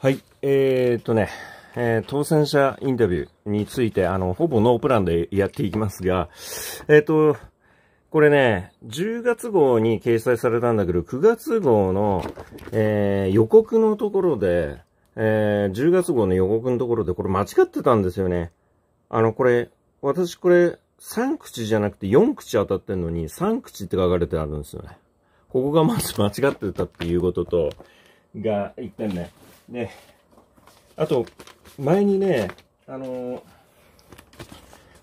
はい、えー、っとね、えー、当選者インタビューについて、あの、ほぼノープランでやっていきますが、えー、っと、これね、10月号に掲載されたんだけど、9月号の、えー、予告のところで、えー、10月号の予告のところで、これ間違ってたんですよね。あの、これ、私これ、3口じゃなくて4口当たってんのに、3口って書かれてあるんですよね。ここがまず間違ってたっていうことと、が、1点ね。ね、あと、前にね、あの、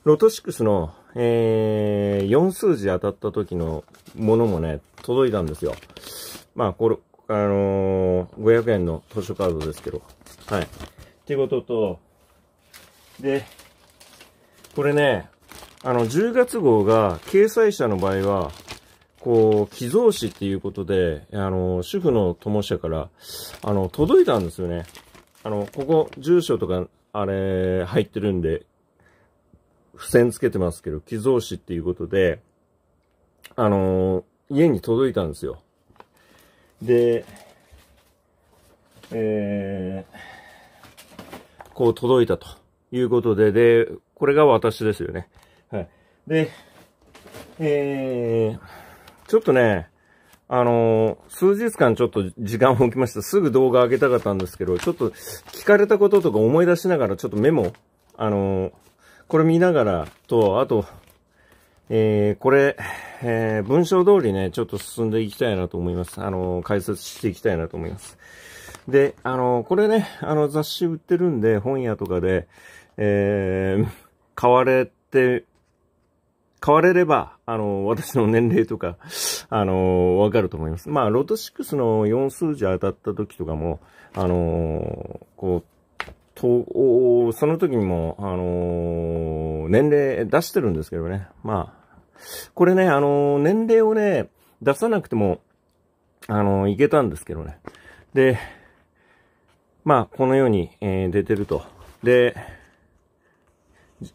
ロトシックスの、えー、4数字当たった時のものもね、届いたんですよ。まあ、これ、あのー、500円の図書カードですけど。はい。っていうことと、で、これね、あの、10月号が掲載者の場合は、こう、寄贈紙っていうことで、あの、主婦の友社から、あの、届いたんですよね。あの、ここ、住所とか、あれ、入ってるんで、付箋つけてますけど、寄贈紙っていうことで、あの、家に届いたんですよ。で、えー、こう届いたということで、で、これが私ですよね。はい。で、えー、ちょっとね、あの数日間ちょっと時間を置きました。すぐ動画上げたかったんですけど、ちょっと聞かれたこととか思い出しながら、ちょっとメモ、あのこれ見ながらと、あと、えー、これ、えー、文章通りね、ちょっと進んでいきたいなと思います。あの解説していきたいなと思います。で、あのこれね、あの、雑誌売ってるんで、本屋とかで、えー、買われて買われれば、あの、私の年齢とか、あの、わかると思います。まあ、ロト6の4数字当たった時とかも、あの、こう、と、その時にも、あの、年齢出してるんですけどね。まあ、これね、あの、年齢をね、出さなくても、あの、いけたんですけどね。で、まあ、このように、えー、出てると。で、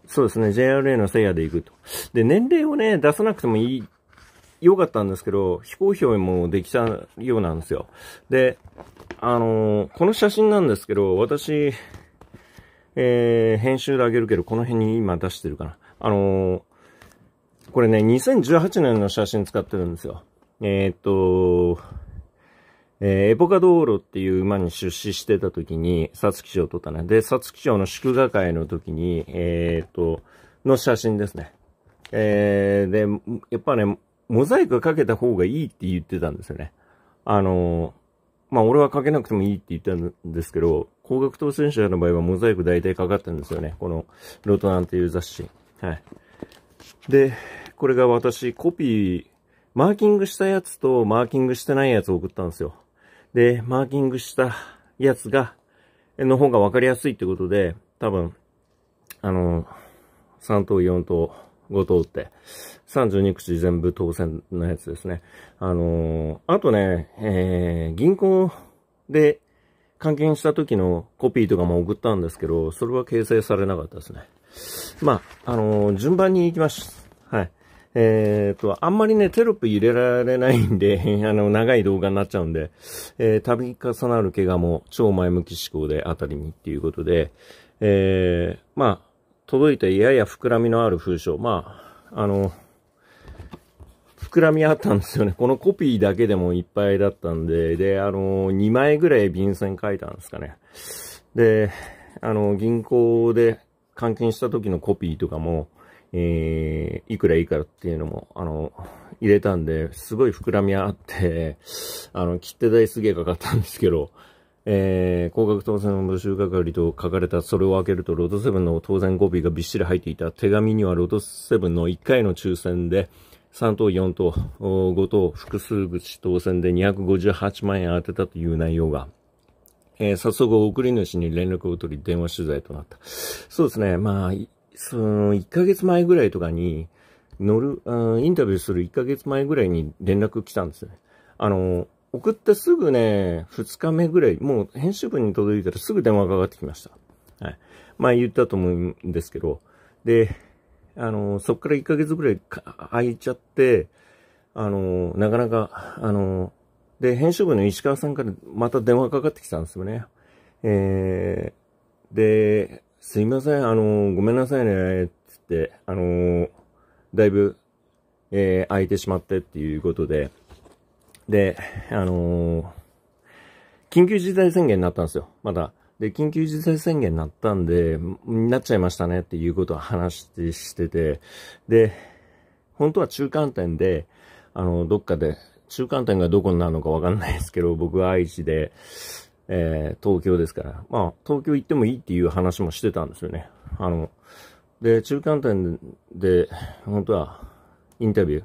そうですね、JRA のせいやで行くと。で、年齢をね、出さなくてもいい、良かったんですけど、非公表もできたようなんですよ。で、あのー、この写真なんですけど、私、えー、編集であげるけど、この辺に今出してるかな。あのー、これね、2018年の写真使ってるんですよ。えー、っと、えー、エポカ道路っていう馬に出資してた時に、皐月賞を取ったね。で、皐月賞の祝賀会の時に、えー、っと、の写真ですね。えー、で、やっぱね、モザイクかけた方がいいって言ってたんですよね。あのまあ、俺はかけなくてもいいって言ったんですけど、高額当選者の場合はモザイク大体かかってるんですよね。この、ロトナンっていう雑誌。はい。で、これが私、コピー、マーキングしたやつとマーキングしてないやつを送ったんですよ。で、マーキングしたやつが、の方が分かりやすいってことで、多分、あの、3等、4等、5等って、32口全部当選のやつですね。あのあとね、えー、銀行で換金した時のコピーとかも送ったんですけど、それは形成されなかったですね。まあ、あの順番に行きます。はい。えっ、と、あんまりね、テロップ入れられないんで、あの、長い動画になっちゃうんで、えー、度重なる怪我も超前向き思考であたりにっていうことで、えー、まあ、届いたやや膨らみのある風潮、まあ、あの、膨らみあったんですよね。このコピーだけでもいっぱいだったんで、で、あの、2枚ぐらい便箋書いたんですかね。で、あの、銀行で換金した時のコピーとかも、えー、いくらいいからっていうのも、あの、入れたんで、すごい膨らみあって、あの、切手代すげえかかったんですけど、えー、高額当選募集係と書かれた、それを開けると、ロトセブンの当選コピーがびっしり入っていた。手紙にはロトセブンの1回の抽選で、3等、4等、5等、複数口当選で258万円当てたという内容が、えー、早速送り主に連絡を取り電話取材となった。そうですね。まあ、その、1ヶ月前ぐらいとかに、乗る、インタビューする1ヶ月前ぐらいに連絡来たんですね。あの、送ってすぐね、2日目ぐらい、もう編集部に届いたらすぐ電話がかかってきました。はい。前、まあ、言ったと思うんですけど、で、あの、そっから1ヶ月ぐらい空いちゃって、あの、なかなか、あの、で、編集部の石川さんからまた電話かかってきたんですよね。えー、で、すいません、あのー、ごめんなさいね、つって、あのー、だいぶ、えー、空いてしまってっていうことで、で、あの緊急事態宣言になったんですよ、まだ。で、緊急事態宣言になったんで、なっちゃいましたねっていうことを話してて、で、本当は中間点で、あの、どっかで、中間点がどこになるのかわかんないですけど、僕は愛知で、えー、東京ですから、まあ、東京行ってもいいっていう話もしてたんですよね。あの、で、中間点で、本当は、インタビュ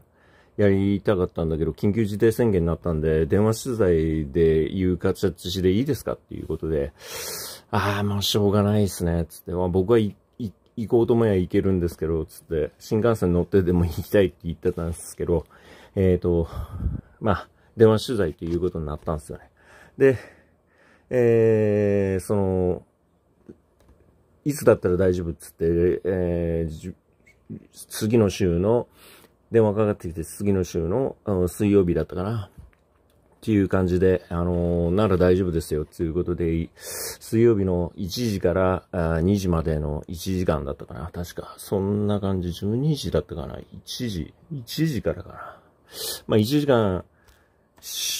ーやりたかったんだけど、緊急事態宣言になったんで、電話取材で言う形でいいですかっていうことで、ああ、もうしょうがないですね、つって、まあ、僕は行こうと思えば行けるんですけど、つって、新幹線乗ってでも行きたいって言ってたんですけど、えっ、ー、と、まあ、電話取材ということになったんですよね。で、えー、その、いつだったら大丈夫っつって、えー、次の週の、電話かかってきて、次の週の水曜日だったかな。っていう感じで、あのー、なら大丈夫ですよ、ということで、水曜日の1時から2時までの1時間だったかな。確か、そんな感じ、12時だったかな。1時、1時からかな。まあ、1時間、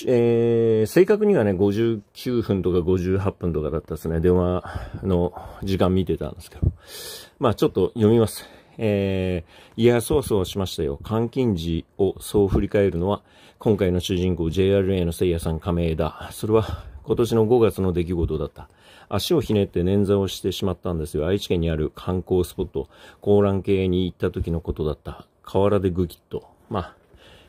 えー、正確にはね、59分とか58分とかだったですね。電話の時間見てたんですけど。まあちょっと読みます。えー、いや、そうそうしましたよ。監禁時をそう振り返るのは、今回の主人公 JRA のせいやさん亀枝。だ。それは今年の5月の出来事だった。足をひねって捻挫をしてしまったんですよ。愛知県にある観光スポット、高覧系に行った時のことだった。河原でぐきっと。まあ、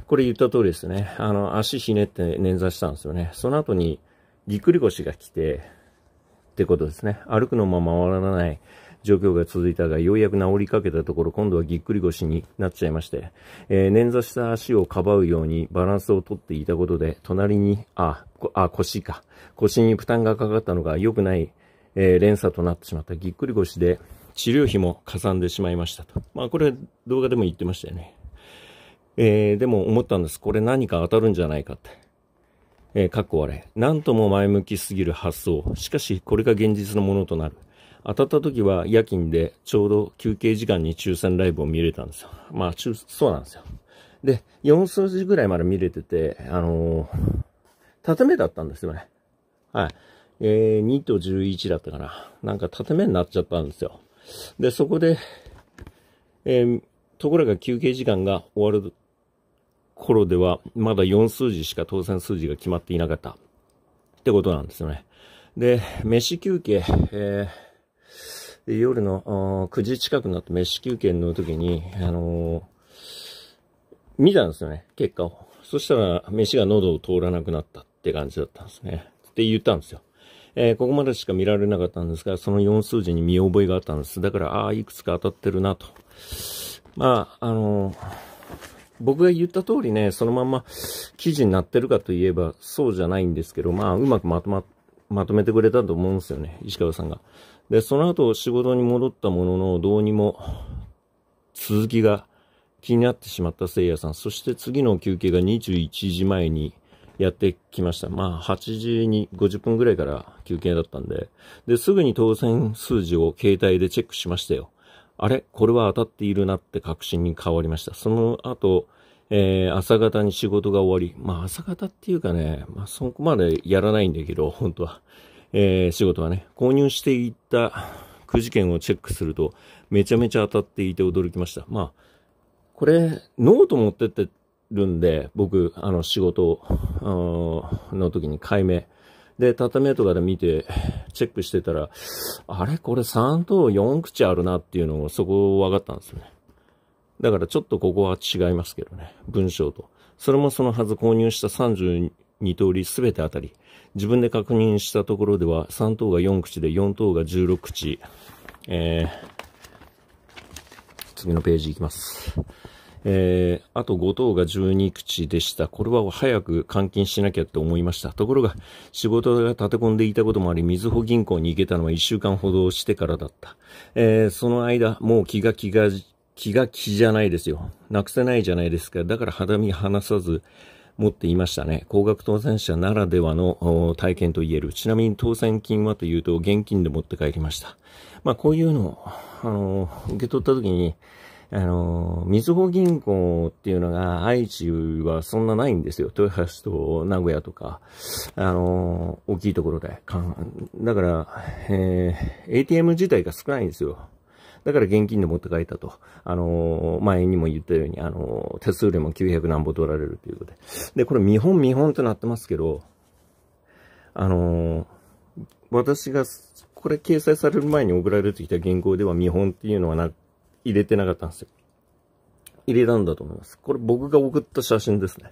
これ言った通りですね。あの、足ひねって捻挫したんですよね。その後に、ぎっくり腰が来て、ってことですね。歩くのも回らない状況が続いたが、ようやく治りかけたところ、今度はぎっくり腰になっちゃいまして、えー、捻挫した足をかばうようにバランスをとっていたことで、隣に、あ、あ、腰か。腰に負担がかかったのが良くない、えー、連鎖となってしまったぎっくり腰で、治療費もかさんでしまいましたと。まあ、これ動画でも言ってましたよね。えー、でも思ったんです。これ何か当たるんじゃないかって。えー、かっこ悪い。なんとも前向きすぎる発想。しかし、これが現実のものとなる。当たった時は夜勤でちょうど休憩時間に抽選ライブを見れたんですよ。まあ、中、そうなんですよ。で、4数字ぐらいまで見れてて、あのー、目だったんですよね。はい。えー、2と11だったかな。なんか縦目になっちゃったんですよ。で、そこで、えー、ところが休憩時間が終わる頃では、まだ4数字しか当選数字が決まっていなかった。ってことなんですよね。で、飯休憩、えー、夜の9時近くになって飯休憩の時に、あのー、見たんですよね、結果を。そしたら、飯が喉を通らなくなったって感じだったんですね。って言ったんですよ。えー、ここまでしか見られなかったんですが、その4数字に見覚えがあったんです。だから、ああ、いくつか当たってるなと。まあ、あのー僕が言った通りね、そのまんま記事になってるかといえばそうじゃないんですけど、まあ、うまくまとま、まとめてくれたと思うんですよね、石川さんが。で、その後仕事に戻ったものの、どうにも続きが気になってしまった聖夜さん。そして次の休憩が21時前にやってきました。まあ、8時に50分ぐらいから休憩だったんで。で、すぐに当選数字を携帯でチェックしましたよ。あれこれは当たっているなって確信に変わりました。その後、えー、朝方に仕事が終わり、まあ朝方っていうかね、まあそこまでやらないんだけど、本当は、えー、仕事はね、購入していったくじ券をチェックすると、めちゃめちゃ当たっていて驚きました。まあ、これ、ノート持ってってるんで、僕、あの仕事の時に解明。で、畳とかで見て、チェックしてたら、あれこれ3と4口あるなっていうのがそこ分かったんですよね。だからちょっとここは違いますけどね。文章と。それもそのはず購入した32通り全てあたり。自分で確認したところでは3等が4口で4等が16口。えー、次のページいきます。えー、あと5等が12口でした。これは早く換金しなきゃって思いました。ところが、仕事が立て込んでいたこともあり、みずほ銀行に行けたのは1週間ほどしてからだった。えー、その間、もう気が気が、気が気じゃないですよ。なくせないじゃないですか。だから肌身離さず、持っていましたね。高額当選者ならではの体験と言える。ちなみに当選金はというと現金で持って帰りました。まあこういうのを、あの、受け取った時に、あの、みずほ銀行っていうのが愛知はそんなないんですよ。豊橋と名古屋とか、あの、大きいところで。だから、えー、ATM 自体が少ないんですよ。だから現金で持って帰ったと。あの前にも言ったように、あの手数料も900何本取られるということで。で、これ見本見本となってますけど、あの私が、これ掲載される前に送られてきた原稿では見本っていうのはなく入れてなかったんですよ。入れたんだと思います。これ僕が送った写真ですね。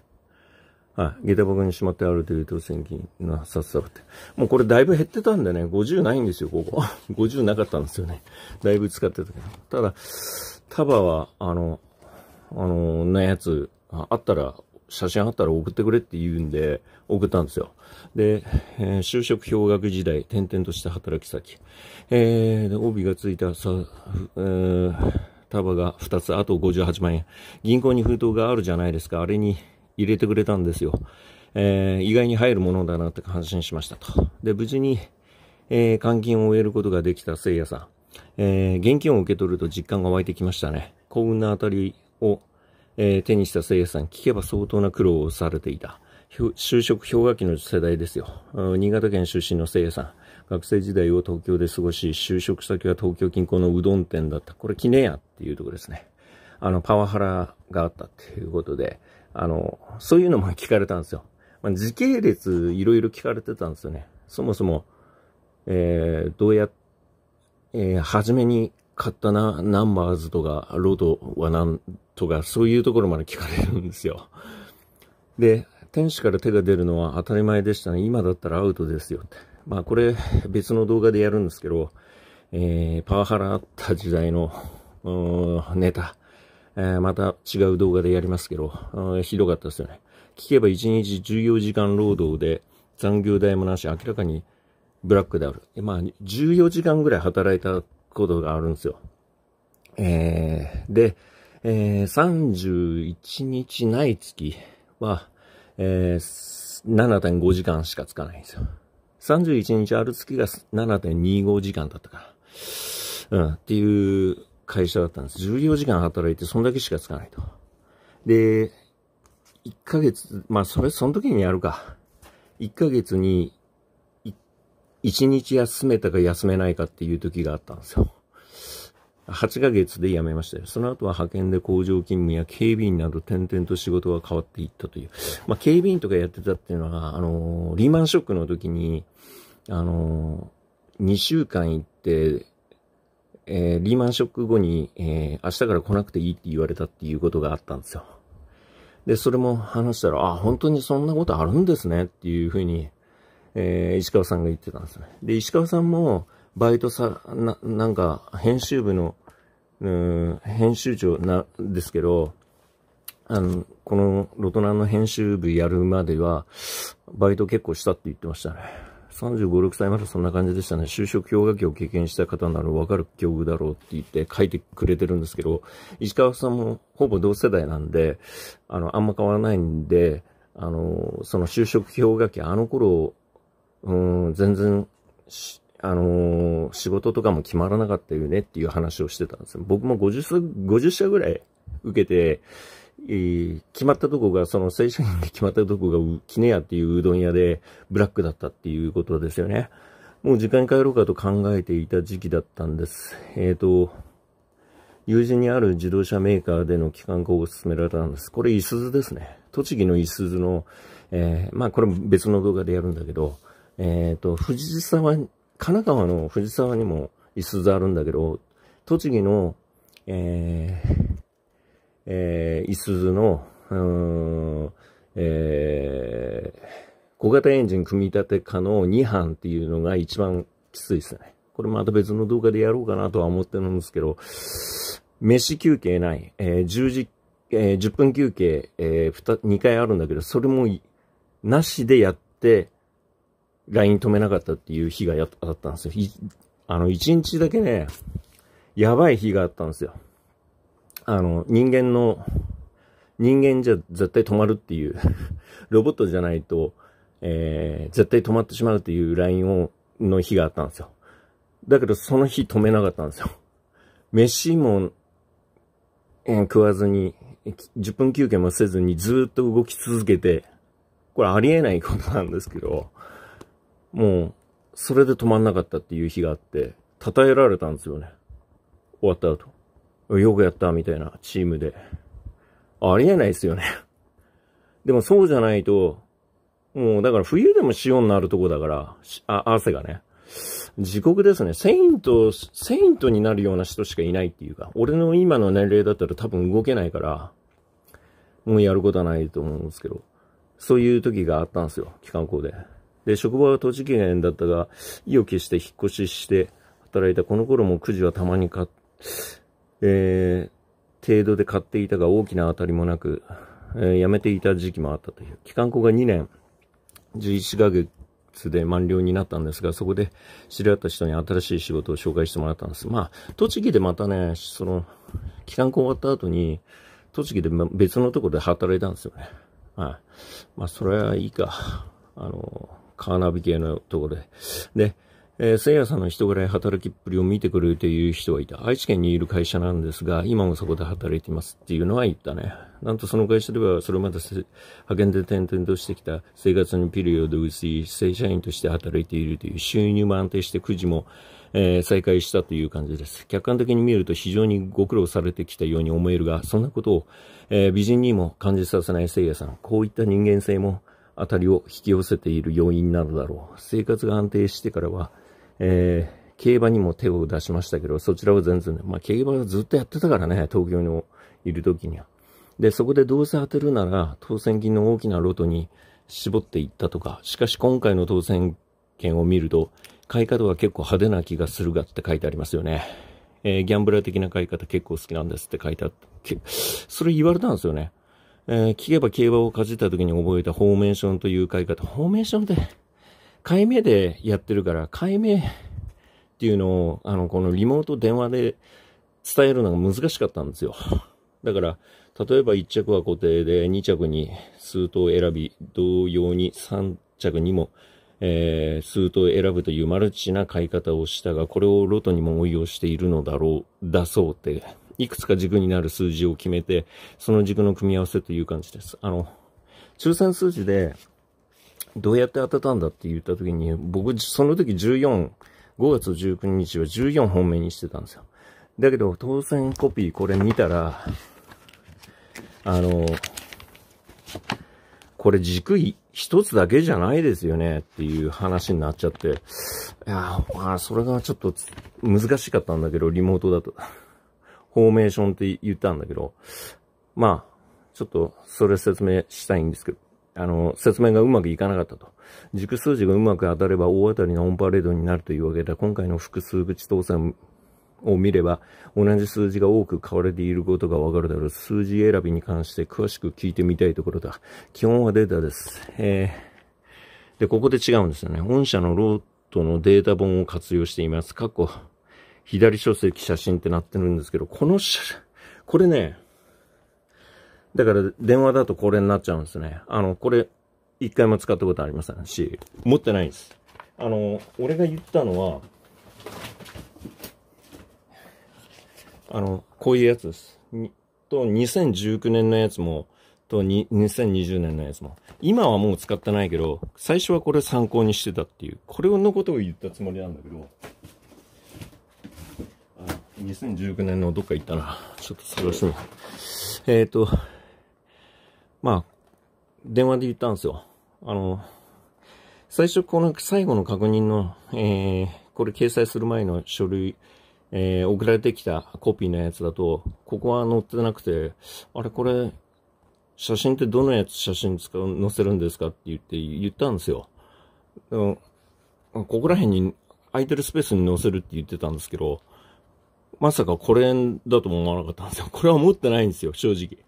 はい。下駄箱にしまってあるというと千金なさっさって。もうこれだいぶ減ってたんでね、50ないんですよ、ここ。50 なかったんですよね。だいぶ使ってたけど。ただ、束は、あの、あのー、なやつ、あったら写真あったら送ってくれって言うんで、送ったんですよ。で、えー、就職氷河期時代、転々とした働き先。えー、帯がついたさ、えー、束が2つ、あと58万円。銀行に封筒があるじゃないですか。あれに入れてくれたんですよ。えー、意外に入るものだなって感心しましたと。で、無事に、えー、換金を終えることができた聖夜さん。えー、現金を受け取ると実感が湧いてきましたね。幸運な当たりをえー、手にした聖夜さん、聞けば相当な苦労をされていた。就職氷河期の世代ですよ。新潟県出身の聖夜さん。学生時代を東京で過ごし、就職先は東京近郊のうどん店だった。これ、記念屋っていうところですね。あの、パワハラがあったっていうことで、あの、そういうのも聞かれたんですよ。まあ、時系列いろいろ聞かれてたんですよね。そもそも、えー、どうや、えー、初めに買ったな、ナンバーズとか、ロードは何とか、そういうところまで聞かれるんですよ。で、天使から手が出るのは当たり前でしたね。今だったらアウトですよって。まあこれ別の動画でやるんですけど、えー、パワハラあった時代のネタ、えー、また違う動画でやりますけど、ひどかったですよね。聞けば1日14時間労働で残業代もなし、明らかにブラックである。まあ14時間ぐらい働いたことがあるんですよ。えー、で、えー、31日ない月は、えー、7.5時間しかつかないんですよ。31日ある月が7.25時間だったから。うん、っていう会社だったんです。14時間働いて、そんだけしかつかないと。で、1ヶ月、まあ、それ、その時にやるか。1ヶ月に、1日休めたか休めないかっていう時があったんですよ。8ヶ月で辞めました。その後は派遣で工場勤務や警備員など転々と仕事が変わっていったという。まあ、警備員とかやってたっていうのは、あのー、リーマンショックの時に、あのー、2週間行って、えー、リーマンショック後に、え明日から来なくていいって言われたっていうことがあったんですよ。で、それも話したら、あ、本当にそんなことあるんですねっていうふうに、え石川さんが言ってたんですね。で、石川さんも、バイトさ、な、なんか、編集部の、うん、編集長な、ですけど、あの、このロトナの編集部やるまでは、バイト結構したって言ってましたね。35、6歳までそんな感じでしたね。就職氷河期を経験した方ならわかる境遇だろうって言って書いてくれてるんですけど、石川さんもほぼ同世代なんで、あの、あんま変わらないんで、あの、その就職氷河期、あの頃、うん、全然、あのー、仕事とかも決まらなかったよねっていう話をしてたんですよ。僕も50、50社ぐらい受けて、えー、決まったとこが、その正社員で決まったとこが、キネ屋っていううどん屋で、ブラックだったっていうことですよね。もう時間に帰ろうかと考えていた時期だったんです。えっ、ー、と、友人にある自動車メーカーでの機関工を勧められたんです。これ、いすゞですね。栃木のいすゞの、えー、まあこれも別の動画でやるんだけど、えっ、ー、と、藤沢神奈川の藤沢にも子つあるんだけど、栃木の、えー、えー、いすゞの、うん、えー、小型エンジン組み立て可能2班っていうのが一番きついですね。これまた別の動画でやろうかなとは思ってるんですけど、飯休憩ない、えー、10時、えー、10分休憩、えー2回あるんだけど、それもなしでやって、LINE 止めなかったっていう日がやあったんですよ。あの、一日だけね、やばい日があったんですよ。あの、人間の、人間じゃ絶対止まるっていう ロボットじゃないと、えー、絶対止まってしまうっていう LINE を、の日があったんですよ。だけど、その日止めなかったんですよ。飯も、えー、食わずに、10分休憩もせずにずっと動き続けて、これありえないことなんですけど、もう、それで止まんなかったっていう日があって、称えられたんですよね。終わった後。よくやった、みたいな、チームで。ありえないですよね。でもそうじゃないと、もうだから冬でも潮になるとこだから、あ、汗がね。地獄ですね。セイント、セイントになるような人しかいないっていうか、俺の今の年齢だったら多分動けないから、もうやることはないと思うんですけど、そういう時があったんですよ、機関校で。で、職場は栃木県だったが、意を決して引っ越しして働いた。この頃もくじはたまに買っ、えー、程度で買っていたが大きな当たりもなく、えー、辞めていた時期もあったという。期間後が2年、11ヶ月で満了になったんですが、そこで知り合った人に新しい仕事を紹介してもらったんです。まあ、栃木でまたね、その、期間後終わった後に、栃木で別のところで働いたんですよね。はい。まあ、それはいいか。あの、カーナビ系のところで。で、えー、せいやさんの人ぐらい働きっぷりを見てくれるという人がいた。愛知県にいる会社なんですが、今もそこで働いていますっていうのは言ったね。なんとその会社では、それまで派遣で転々としてきた生活にピリオド薄い正社員として働いているという収入も安定して9時も、えー、再開したという感じです。客観的に見ると非常にご苦労されてきたように思えるが、そんなことを、えー、美人にも感じさせないせいやさん、こういった人間性も、あたりを引き寄せている要因なのだろう。生活が安定してからは、えー、競馬にも手を出しましたけど、そちらは全然、まあ、競馬はずっとやってたからね、東京にいる時には。で、そこでどうせ当てるなら、当選金の大きなロトに絞っていったとか、しかし今回の当選券を見ると、買い方は結構派手な気がするがって書いてありますよね。えー、ギャンブラー的な買い方結構好きなんですって書いてあった。それ言われたんですよね。えー、聞けば競馬をかじった時に覚えたフォーメーションという買い方。フォーメーションって、い目でやってるから、買い目っていうのを、あの、このリモート電話で伝えるのが難しかったんですよ。だから、例えば1着は固定で、2着に数頭選び、同様に3着にも、えー、数頭選ぶというマルチな買い方をしたが、これをロトにも応用しているのだろう、だそうっていくつか軸になる数字を決めて、その軸の組み合わせという感じです。あの、抽選数字で、どうやって当てたんだって言った時に、僕、その時14、5月19日は14本目にしてたんですよ。だけど、当選コピーこれ見たら、あの、これ軸一つだけじゃないですよねっていう話になっちゃって、いや、まあ、それがちょっと難しかったんだけど、リモートだと。フォーメーションって言ったんだけど、まあ、ちょっとそれ説明したいんですけど、あの、説明がうまくいかなかったと。軸数字がうまく当たれば大当たりのオンパレードになるというわけで、今回の複数口倒産を見れば、同じ数字が多く買われていることがわかるだろう。数字選びに関して詳しく聞いてみたいところだ。基本はデータです。えー、で、ここで違うんですよね。本社のロートのデータ本を活用しています。過去、左書籍写真ってなってるんですけど、このこれね、だから電話だとこれになっちゃうんですね。あの、これ、一回も使ったことありませんし、持ってないんです。あの、俺が言ったのは、あの、こういうやつです。と、2019年のやつも、と、2020年のやつも。今はもう使ってないけど、最初はこれ参考にしてたっていう、これのことを言ったつもりなんだけど、2019年のどっか行ったな。ちょっと探してみよう。えっ、ー、と、まあ、電話で言ったんですよ。あの、最初、この最後の確認の、えー、これ掲載する前の書類、えー、送られてきたコピーのやつだと、ここは載ってなくて、あれこれ、写真ってどのやつ写真使う、載せるんですかって言って言ったんですよ。ここら辺に空いてるスペースに載せるって言ってたんですけど、まさかこれだとも思わなかったんですよ。これは持ってないんですよ、正直。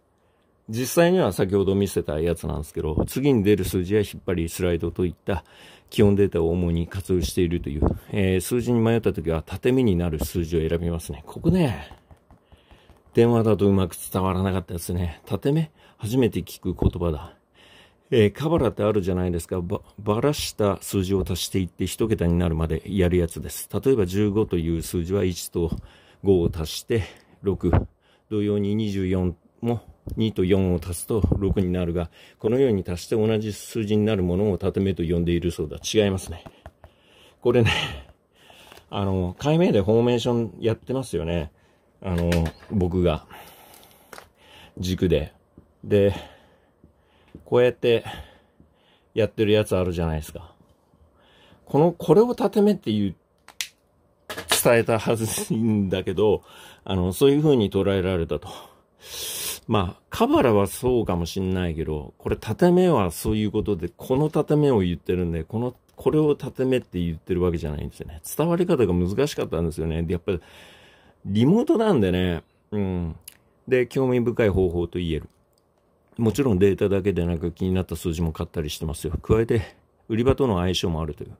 実際には先ほど見せたやつなんですけど、次に出る数字や引っ張り、スライドといった基本データを主に活用しているという、えー、数字に迷った時は縦目になる数字を選びますね。ここね、電話だとうまく伝わらなかったですね。縦目初めて聞く言葉だ。えー、カバラってあるじゃないですか。ば、ばらした数字を足していって一桁になるまでやるやつです。例えば15という数字は1と、5を足して6同様に24も2と4を足すと6になるがこのように足して同じ数字になるものを縦目と呼んでいるそうだ違いますねこれねあの解明でフォーメーションやってますよねあの僕が軸ででこうやってやってるやつあるじゃないですかこのこれを縦目って言う伝えたはずんだけど、あの、そういう風に捉えられたと。まあ、カバラはそうかもしんないけど、これ、縦目はそういうことで、この建目を言ってるんで、この、これを縦目って言ってるわけじゃないんですよね。伝わり方が難しかったんですよね。で、やっぱり、リモートなんでね、うん。で、興味深い方法と言える。もちろんデータだけでなく気になった数字も買ったりしてますよ。加えて、売り場との相性もあるという。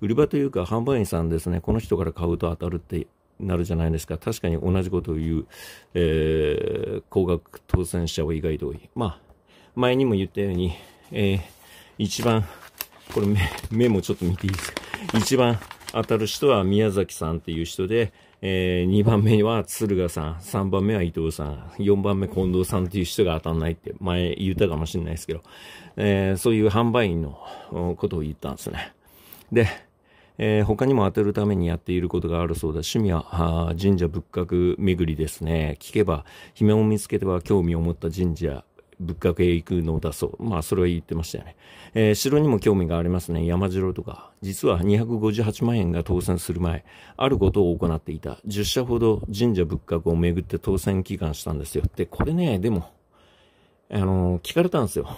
売り場というか、販売員さんですね、この人から買うと当たるってなるじゃないですか。確かに同じことを言う、えー、高額当選者は意外と多い。まあ、前にも言ったように、えー、一番、これ目、目もちょっと見ていいですか。一番当たる人は宮崎さんっていう人で、えー、2番目は鶴賀さん、3番目は伊藤さん、4番目近藤さんっていう人が当たんないって前言ったかもしれないですけど、えー、そういう販売員のことを言ったんですね。で、えー、他にも当てるためにやっていることがあるそうだ。趣味は神社仏閣巡りですね。聞けば、姫を見つけては興味を持った神社ぶっか行くのだそう。まあ、それは言ってましたよね。えー、城にも興味がありますね。山城とか。実は258万円が当選する前、あることを行っていた。10社ほど神社仏閣を巡って当選祈願したんですよ。って、これね、でも、あのー、聞かれたんですよ。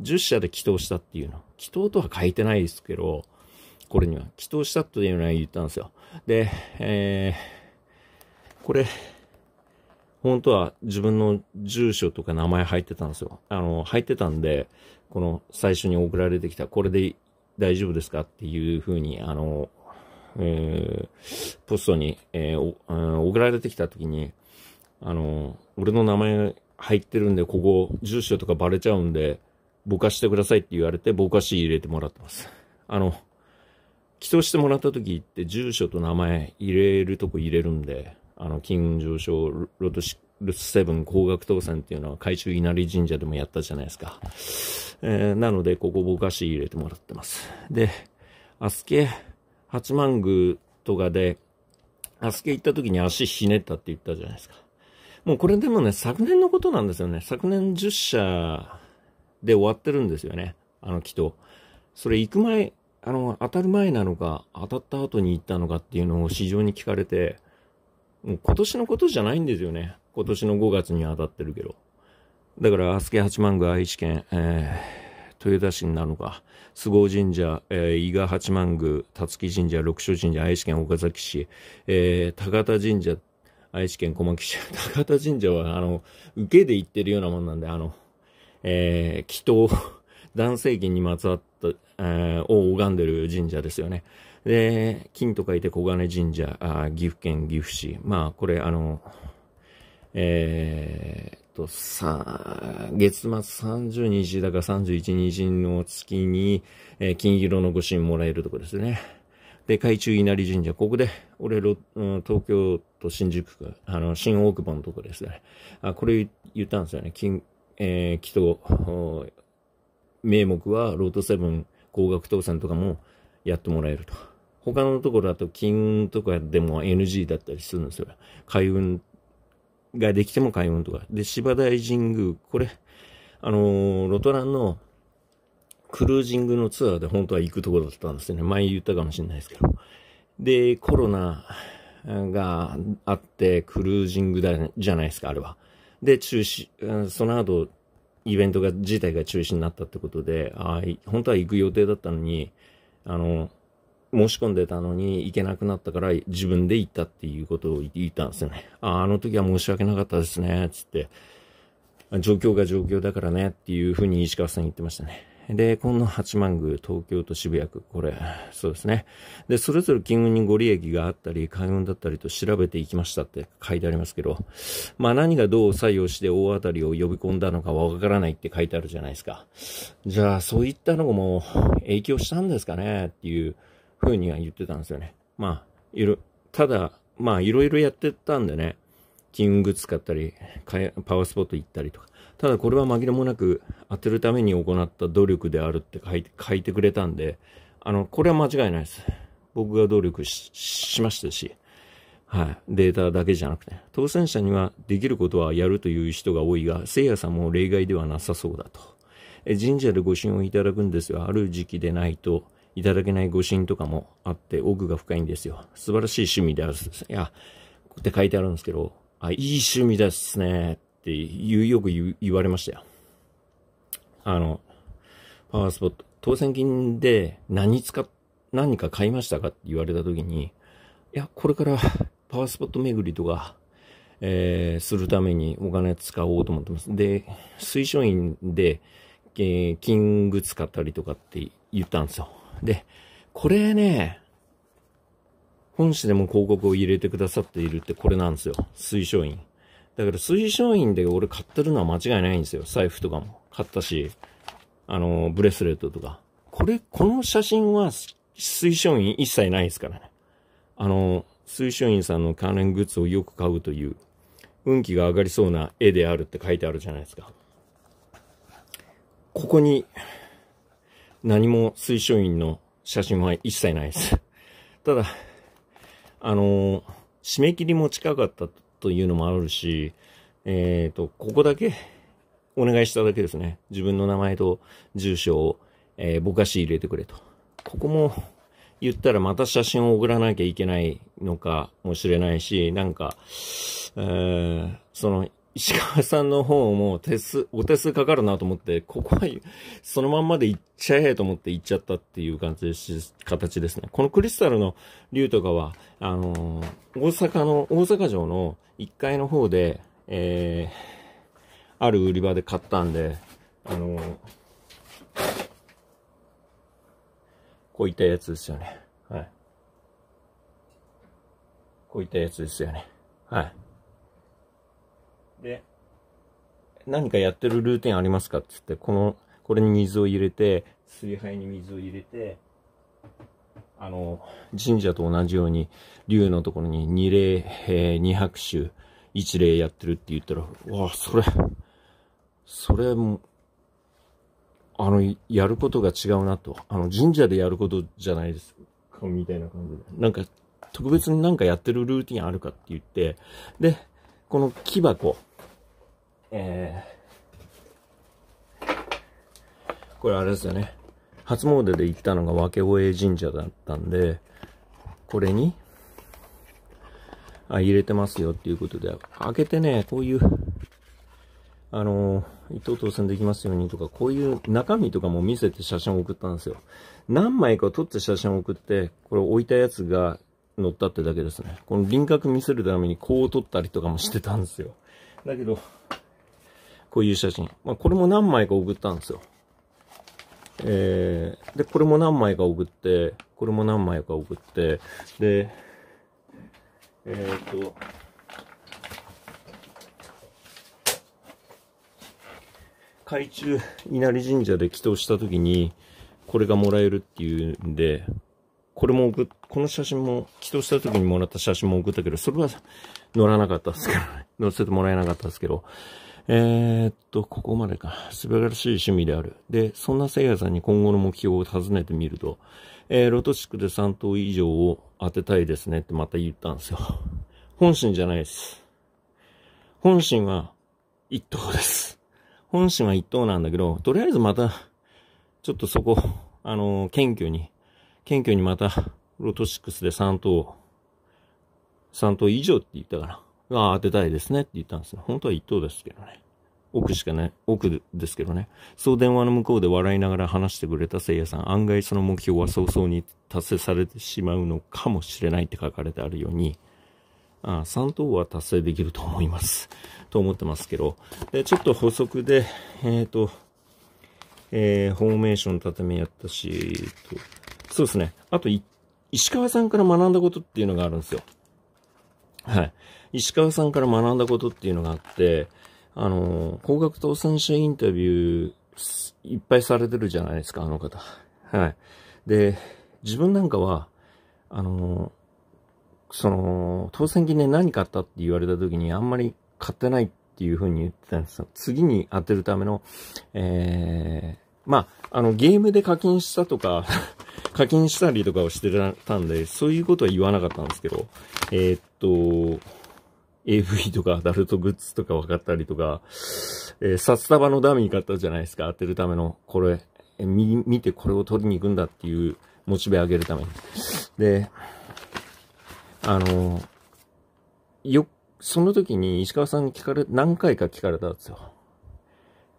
10社で祈祷したっていうの。祈祷とは書いてないですけど、これには。祈祷したというのは言ったんですよ。で、えー、これ、本当は自分の住所とか名前入ってたんですよ。あの、入ってたんで、この最初に送られてきた、これで大丈夫ですかっていうふうに、あの、えー、ポストに、えー、お送られてきた時に、あの、俺の名前入ってるんで、ここ、住所とかバレちゃうんで、ぼかしてくださいって言われて、ぼかし入れてもらってます。あの、起訴してもらった時って住所と名前入れるとこ入れるんで、あの、金運上昇ロトルスセブン高額当選っていうのは、海中稲荷神社でもやったじゃないですか。えー、なので、ここぼかし入れてもらってます。で、アスケ、八幡宮とかで、アスケ行った時に足ひねったって言ったじゃないですか。もうこれでもね、昨年のことなんですよね。昨年10社で終わってるんですよね。あの、きっと。それ行く前、あの、当たる前なのか、当たった後に行ったのかっていうのを市場に聞かれて、今年のことじゃないんですよね。今年の5月に当たってるけど。だから、アスケ八幡宮愛知県、えー、豊田市になるのか、菅生神社、えー、伊賀八幡宮、辰木神社、六所神社、愛知県岡崎市、えー、高田神社、愛知県小牧市、高田神社は、あの、受けで行ってるようなもんなんで、あの、えー、祈祷、男性儀にまつわった、えー、を拝んでる神社ですよね。で、金と書いて小金神社、あ岐阜県岐阜市。まあ、これ、あの、えー、と、さ、月末30日だから31日の月に、えー、金色の御神もらえるとこですね。で、海中稲荷神社、ここで、俺、東京都新宿区、あの、新大久保のとこですね。あ、これ言ったんですよね。金、えー、祈祷、名目は、ロートセブン、高額当選とかもやってもらえると。他のところだと金運とかでも NG だったりするんですよ。開運ができても開運とか。で、芝大神宮、これ、あのロトランのクルージングのツアーで本当は行くところだったんですよね。前言ったかもしれないですけど。で、コロナがあって、クルージングだ、じゃないですか、あれは。で、中止、その後、イベントが、自体が中止になったってことで、あ本当は行く予定だったのに、あの、申し込んでたのに行けなくなったから自分で行ったっていうことを言ったんですよね。ああの時は申し訳なかったですね、つって。状況が状況だからねっていうふうに石川さん言ってましたね。で、この八幡宮、東京と渋谷区、これ、そうですね。で、それぞれ金運にご利益があったり、開運だったりと調べていきましたって書いてありますけど、まあ何がどう作用して大当たりを呼び込んだのかわからないって書いてあるじゃないですか。じゃあ、そういったのも影響したんですかねっていう。ふうには言ってたんですよね。まあ、いろ、ただ、まあ、いろいろやってたんでね、金グッズ買ったり、パワースポット行ったりとか。ただこれは紛れもなく当てるために行った努力であるって書いて書いてくれたんで、あの、これは間違いないです。僕が努力しましたし、はい。データだけじゃなくて、当選者にはできることはやるという人が多いが、聖夜さんも例外ではなさそうだと。え神社でご神をいただくんですが、ある時期でないと、いただけない誤信とかもあって奥が深いんですよ。素晴らしい趣味である。いや、って書いてあるんですけど、あ、いい趣味ですね。って言う、よく言われましたよ。あの、パワースポット。当選金で何使っ、何か買いましたかって言われた時に、いや、これからパワースポット巡りとか、えー、するためにお金使おうと思ってます。で、推奨員で、えー、キング使ったりとかって言ったんですよ。で、これね、本誌でも広告を入れてくださっているってこれなんですよ。推奨員。だから推奨員で俺買ってるのは間違いないんですよ。財布とかも買ったし、あの、ブレスレットとか。これ、この写真は推奨員一切ないですからね。あの、推奨員さんの関連グッズをよく買うという、運気が上がりそうな絵であるって書いてあるじゃないですか。ここに、何も推奨員の写真は一切ないです。ただ、あのー、締め切りも近かったというのもあるし、えっ、ー、と、ここだけお願いしただけですね。自分の名前と住所を、えー、ぼかし入れてくれと。ここも言ったらまた写真を送らなきゃいけないのかもしれないし、なんか、えー、その石川さんの方も手数、お手数かかるなと思って、ここはそのまんまで行っちゃえと思って行っちゃったっていう感じでし、形ですね。このクリスタルの竜とかは、あのー、大阪の、大阪城の1階の方で、えー、ある売り場で買ったんで、あのー、こういったやつですよね。はい。こういったやつですよね。はい。で、何かやってるルーティンありますかって言って、この、これに水を入れて、水杯に水を入れて、あの、神社と同じように、竜のところに二礼、二拍手、一礼やってるって言ったら、わあ、それ、それも、あの、やることが違うなと。あの、神社でやることじゃないですか、みたいな感じで。なんか、特別になんかやってるルーティンあるかって言って、で、この木箱、えー、これあれですよね。初詣で行ったのが分声神社だったんで、これに、あ、入れてますよっていうことで、開けてね、こういう、あの、伊藤当選できますようにとか、こういう中身とかも見せて写真を送ったんですよ。何枚か撮って写真を送って、これ置いたやつが乗ったってだけですね。この輪郭見せるためにこう撮ったりとかもしてたんですよ。だけど、こういう写真。まあ、これも何枚か送ったんですよ。えー、で、これも何枚か送って、これも何枚か送って、で、えー、っと、海中稲荷神社で祈祷した時に、これがもらえるっていうんで、これも送っ、この写真も、祈祷した時にもらった写真も送ったけど、それは乗らなかったですけど乗せてもらえなかったですけど、えー、っと、ここまでか。素晴らしい趣味である。で、そんな聖夜さんに今後の目標を尋ねてみると、えー、ロト地区で3頭以上を当てたいですねってまた言ったんですよ。本心じゃないです。本心は1頭です。本心は1頭なんだけど、とりあえずまた、ちょっとそこ、あのー、謙虚に、謙虚にまた、ロト6で3頭、3頭以上って言ったかな。は当てたいですねって言ったんですよ。本当は一等ですけどね。奥しかね、奥ですけどね。そう電話の向こうで笑いながら話してくれたせいやさん、案外その目標は早々に達成されてしまうのかもしれないって書かれてあるように、ああ3等は達成できると思います。と思ってますけど。で、ちょっと補足で、えっ、ー、と、えー、フォーメーション畳やったし、とそうですね。あと、石川さんから学んだことっていうのがあるんですよ。はい。石川さんから学んだことっていうのがあって、あの、高額当選者インタビュー、いっぱいされてるじゃないですか、あの方。はい。で、自分なんかは、あの、その、当選記念何買ったって言われた時にあんまり買ってないっていうふうに言ってたんですよ。次に当てるための、えー、まあ、あの、ゲームで課金したとか 課金したりとかをしてたんで、そういうことは言わなかったんですけど、えー、っと、AV とかアダルトグッズとか分かったりとか、えー、札束のダミー買ったじゃないですか、当てるための、これ、え見、見てこれを取りに行くんだっていう、モチベ上げるために。で、あの、よ、その時に石川さんに聞かれ、何回か聞かれたんですよ。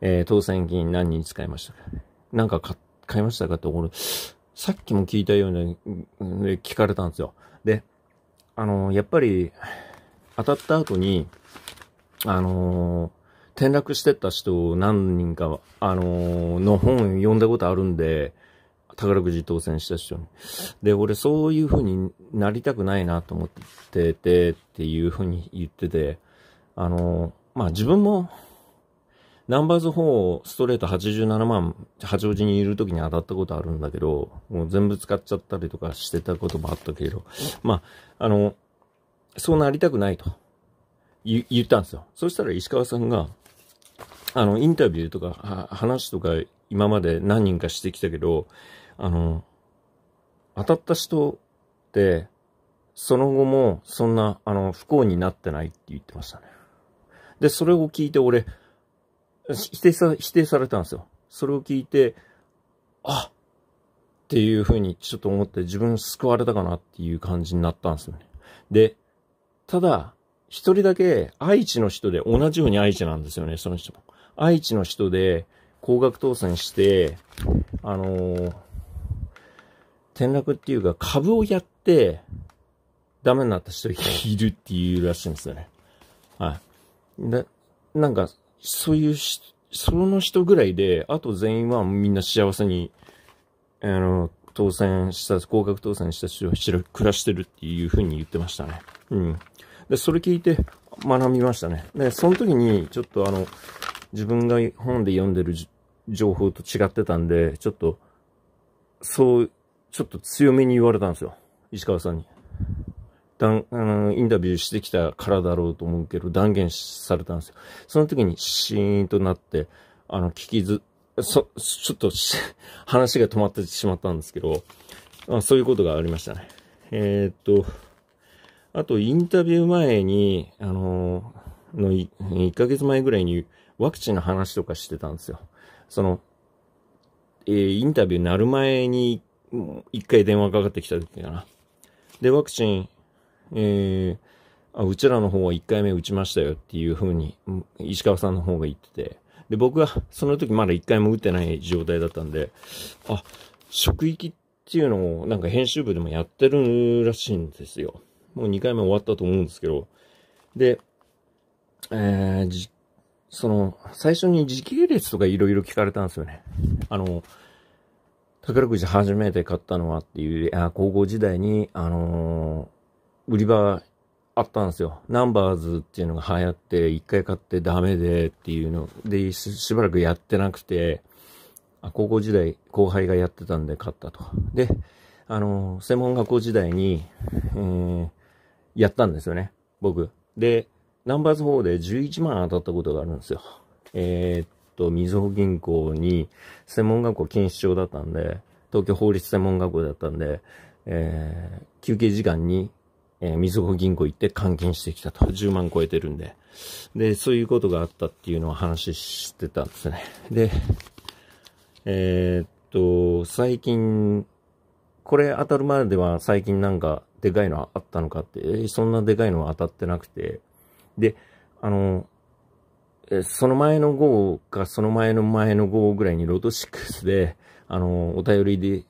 えー、当選金何人使いましたかなんか買いましたかって、こさっきも聞いたように、聞かれたんですよ。で、あのー、やっぱり、当たった後に、あのー、転落してった人何人か、あのの本読んだことあるんで、宝くじ当選した人に。で、俺そういう風になりたくないなと思ってて、っていう風に言ってて、あの、まあ、自分もナンバーズ4ストレート87万、八王子にいる時に当たったことあるんだけど、もう全部使っちゃったりとかしてたこともあったけど、まあ、あの、そうなりたくないと言ったんですよ。そしたら石川さんが、あの、インタビューとか話とか今まで何人かしてきたけど、あの、当たった人って、その後もそんな、あの、不幸になってないって言ってましたね。で、それを聞いて俺、否定さ、否定されたんですよ。それを聞いて、あっていうふうにちょっと思って自分救われたかなっていう感じになったんですよね。で、ただ、一人だけ愛知の人で、同じように愛知なんですよね、その人も。愛知の人で、高額当選して、あのー、転落っていうか株をやって、ダメになった人いるっていうらしいんですよね。はい。で、なんか、そういうし、その人ぐらいで、あと全員はみんな幸せに、あの、当選した、合格当選した人は暮らしてるっていうふうに言ってましたね。うん。で、それ聞いて学びましたね。で、その時に、ちょっとあの、自分が本で読んでる情報と違ってたんで、ちょっと、そう、ちょっと強めに言われたんですよ。石川さんに。だん、うん、インタビューしてきたからだろうと思うけど、断言されたんですよ。その時にシーンとなって、あの、聞きず、そ、ちょっと 話が止まってしまったんですけど、あそういうことがありましたね。えー、っと、あと、インタビュー前に、あの、のい、1ヶ月前ぐらいにワクチンの話とかしてたんですよ。その、えー、インタビューなる前に、一回電話かかってきた時かな。で、ワクチン、えー、あうちらの方は1回目打ちましたよっていう風に、石川さんの方が言ってて、で、僕はその時まだ1回も打ってない状態だったんで、あ、職域っていうのをなんか編集部でもやってるらしいんですよ。もう2回目終わったと思うんですけど、で、えー、その、最初に時系列とかいろいろ聞かれたんですよね。あの、宝くじ初めて買ったのはっていう、あ高校時代に、あの売り場あったんですよ。ナンバーズっていうのが流行って、一回買ってダメでっていうのでし、しばらくやってなくて、高校時代後輩がやってたんで買ったと。で、あの、専門学校時代に、えー、やったんですよね。僕。で、ナンバーズ4で11万当たったことがあるんですよ。えー、っと、みずほ銀行に専門学校禁止庁だったんで、東京法律専門学校だったんで、えー、休憩時間にえー、みずほ銀行行って換金してきたと。10万超えてるんで。で、そういうことがあったっていうのを話してたんですね。で、えー、っと、最近、これ当たるまでは最近なんかでかいのあったのかって、えー、そんなでかいのは当たってなくて。で、あの、その前の号か、その前の前の号ぐらいにロード6で、あの、お便りで、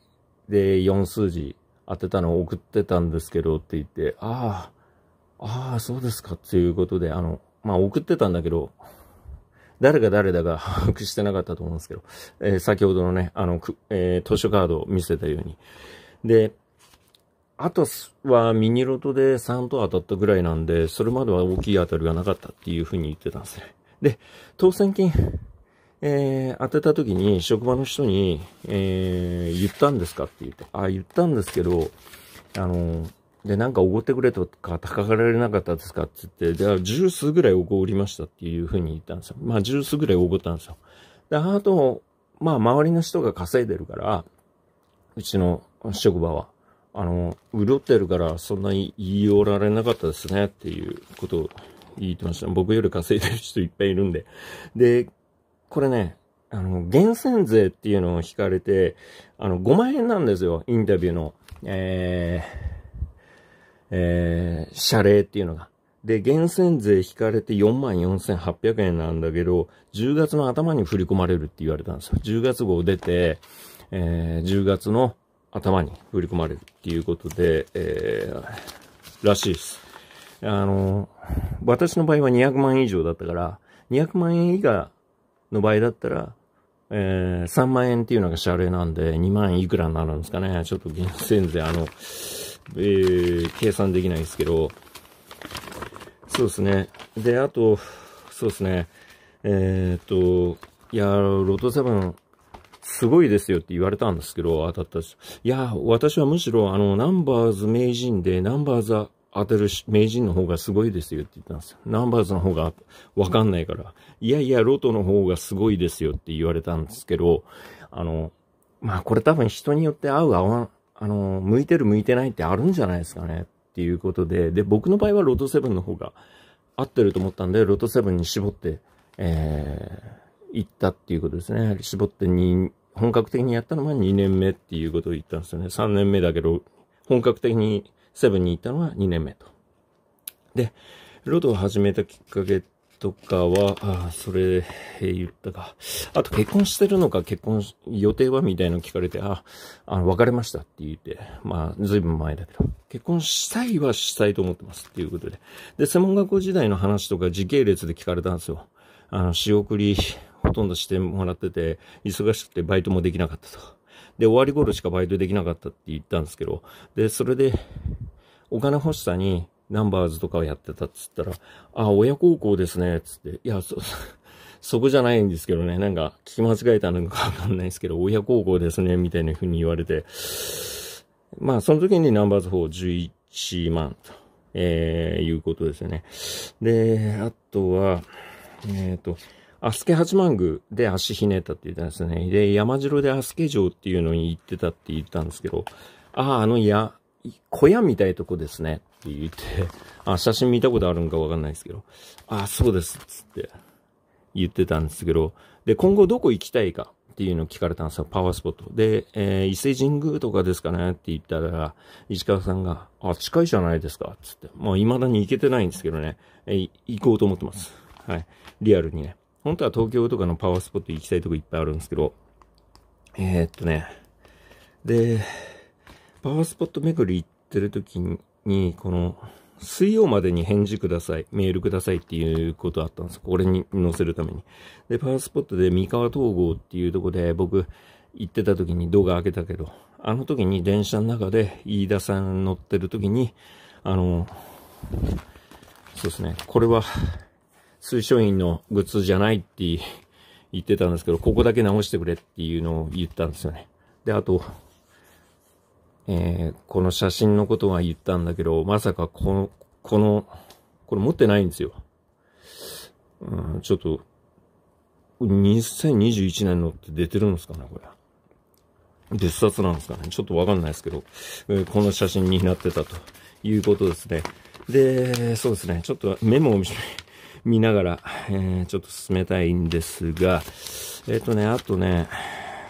で、4数字当てたのを送ってたんですけどって言って、ああ、ああ、そうですかっていうことで、あの、まあ、送ってたんだけど、誰が誰だか 把握してなかったと思うんですけど、えー、先ほどのね、あの、えー、図書カードを見せたように。で、あとはミニロトで3と当たったぐらいなんで、それまでは大きい当たりがなかったっていうふうに言ってたんですね。で、当選金、えー、当てた時に職場の人に、えー、言ったんですかって言って、あ、言ったんですけど、あの、で、なんかおごってくれとか、高がられなかったですかって言って、じゃあ、ジぐらいおごりましたっていうふうに言ったんですよ。まあ、十数ぐらいおごったんですよ。で、あと、まあ、周りの人が稼いでるから、うちの職場は、あの、潤ってるから、そんなに言いおられなかったですねっていうことを言ってました。僕より稼いでる人いっぱいいるんで。で、これね、あの、厳選税っていうのを引かれて、あの、5万円なんですよ、インタビューの、えー、えー、謝礼っていうのが。で、源泉税引かれて44,800円なんだけど、10月の頭に振り込まれるって言われたんですよ。10月号出て、えー、10月の頭に振り込まれるっていうことで、えー、らしいです。あの、私の場合は200万円以上だったから、200万円以下の場合だったら、えー、3万円っていうのが謝礼なんで、2万いくらになるんですかね。ちょっと厳選税、あの、えー、計算できないですけど、そうですね。で、あと、そうですね。えー、っと、いや、ロトセブン、すごいですよって言われたんですけど、当たったし。いや、私はむしろ、あの、ナンバーズ名人で、ナンバーズ当てる名人の方がすごいですよって言ったんですよ。ナンバーズの方がわかんないから、いやいや、ロトの方がすごいですよって言われたんですけど、あの、まあこれ多分人によって合う合わん、あの、向いてる向いてないってあるんじゃないですかねっていうことで、で、僕の場合はロト7の方が合ってると思ったんで、ロト7に絞って、えー、行ったっていうことですね。絞ってに、本格的にやったのは2年目っていうことを言ったんですよね。3年目だけど、本格的にセブンに行ったのは2年目と。で、ロードを始めたきっかけとかは、あそれ、言ったか。あと結婚してるのか、結婚予定はみたいなの聞かれて、あ、あの、別れましたって言って、まあ、ずいぶん前だけど、結婚したいはしたいと思ってますっていうことで。で、専門学校時代の話とか時系列で聞かれたんですよ。あの、仕送り、ほとんどしてもらってて、忙しくてバイトもできなかったと。で、終わり頃しかバイトできなかったって言ったんですけど、で、それで、お金欲しさに、ナンバーズとかをやってたっつったら、あ、親孝行ですね、つって。いや、そ、そこじゃないんですけどね、なんか、聞き間違えたのかわかんないですけど、親孝行ですね、みたいな風に言われて、まあ、その時にナンバーズ4、11万と、えー、いうことですよね。で、あとは、えっ、ー、と、アスケ八幡宮で足ひねったって言ったんですね。で、山城でアスケ城っていうのに行ってたって言ったんですけど、ああ、あの、いや、小屋みたいとこですねって言って、あ、写真見たことあるんかわかんないですけど、あ、そうですっつって言ってたんですけど、で、今後どこ行きたいかっていうのを聞かれたんですよ、パワースポット。で、えー、伊勢神宮とかですかねって言ったら、石川さんが、あ、近いじゃないですかっつって、まあ未だに行けてないんですけどね、えー、行こうと思ってます。はい。リアルにね。本当は東京とかのパワースポット行きたいとこいっぱいあるんですけど、えー、っとね、で、パワースポット巡り行ってる時に、この、水曜までに返事ください、メールくださいっていうことあったんですこれに載せるために。で、パワースポットで三河統合っていうとこで僕行ってた時に動画開けたけど、あの時に電車の中で飯田さん乗ってる時に、あの、そうですね、これは、推奨員のグッズじゃないって 言ってたんですけど、ここだけ直してくれっていうのを言ったんですよね。で、あと、えー、この写真のことは言ったんだけど、まさかこの、この、これ持ってないんですよ。うん、ちょっと、2021年のって出てるんですかね、これ。別冊なんですかね。ちょっとわかんないですけど、えー、この写真になってたということですね。で、そうですね。ちょっとメモを見せ見ながら、えー、ちょっと進めたいんですが、えっ、ー、とね、あとね、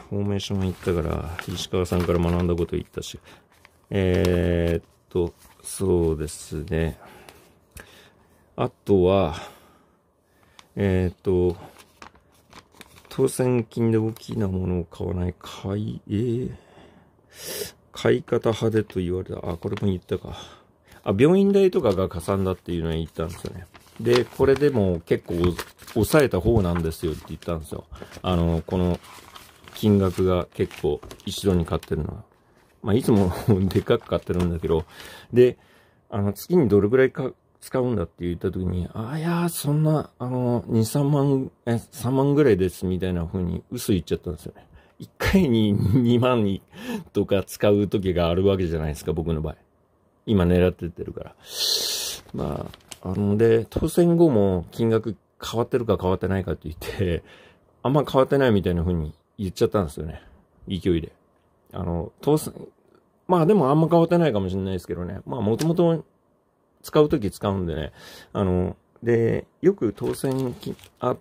フォーメーション行ったから、石川さんから学んだこと言ったし、えー、っと、そうですね。あとは、えー、っと、当選金で大きなものを買わない、買い、えー、買い方派でと言われた。あ、これも言ったか。あ、病院代とかがかさんだっていうのは言ったんですよね。で、これでも結構抑えた方なんですよって言ったんですよ。あの、この金額が結構一度に買ってるのは。まあ、いつも でかく買ってるんだけど、で、あの、月にどれぐらいか使うんだって言った時に、ああ、いやそんな、あの、2、3万、え、3万ぐらいですみたいな風に嘘言っちゃったんですよね。1回に2 万にとか使う時があるわけじゃないですか、僕の場合。今狙ってってるから。まあ、あの、で、当選後も金額変わってるか変わってないかって言って、あんま変わってないみたいな風に言っちゃったんですよね。勢いで。あの、当選、まあでもあんま変わってないかもしれないですけどね。まあもともと使うとき使うんでね。あの、で、よく当選、あ、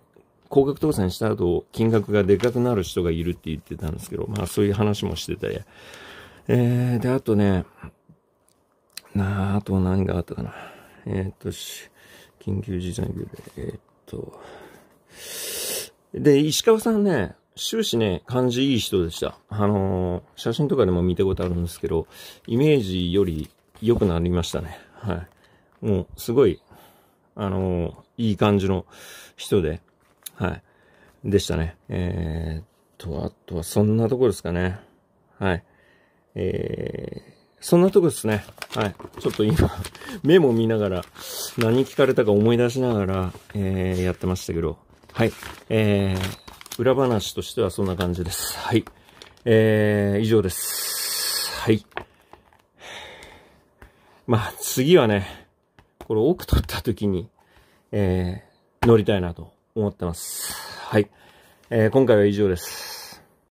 高額当選した後、金額がでかくなる人がいるって言ってたんですけど、まあそういう話もしてり。えー、で、あとね、なあ、あと何があったかな。えー、っと、緊急事態言で、えー、っと、で、石川さんね、終始ね、感じいい人でした。あのー、写真とかでも見たことあるんですけど、イメージより良くなりましたね。はい。もう、すごい、あのー、いい感じの人で、はい。でしたね。えー、と、あとはそんなとこですかね。はい。えー、そんなとこですね。はい。ちょっと今、メモ見ながら、何聞かれたか思い出しながら、えー、やってましたけど。はい。えー、裏話としてはそんな感じです。はい。えー、以上です。はい。まあ、次はね、これ奥取った時に、えー、乗りたいなと思ってます。はい。えー、今回は以上です。